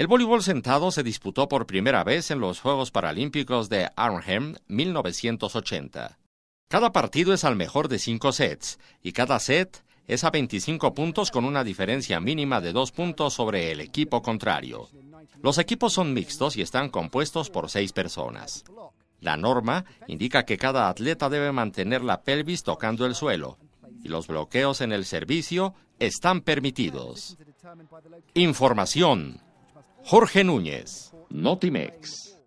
El voleibol sentado se disputó por primera vez en los Juegos Paralímpicos de Arnhem 1980. Cada partido es al mejor de cinco sets y cada set es a 25 puntos con una diferencia mínima de dos puntos sobre el equipo contrario. Los equipos son mixtos y están compuestos por seis personas. La norma indica que cada atleta debe mantener la pelvis tocando el suelo y los bloqueos en el servicio están permitidos. Información Jorge Núñez, Notimex.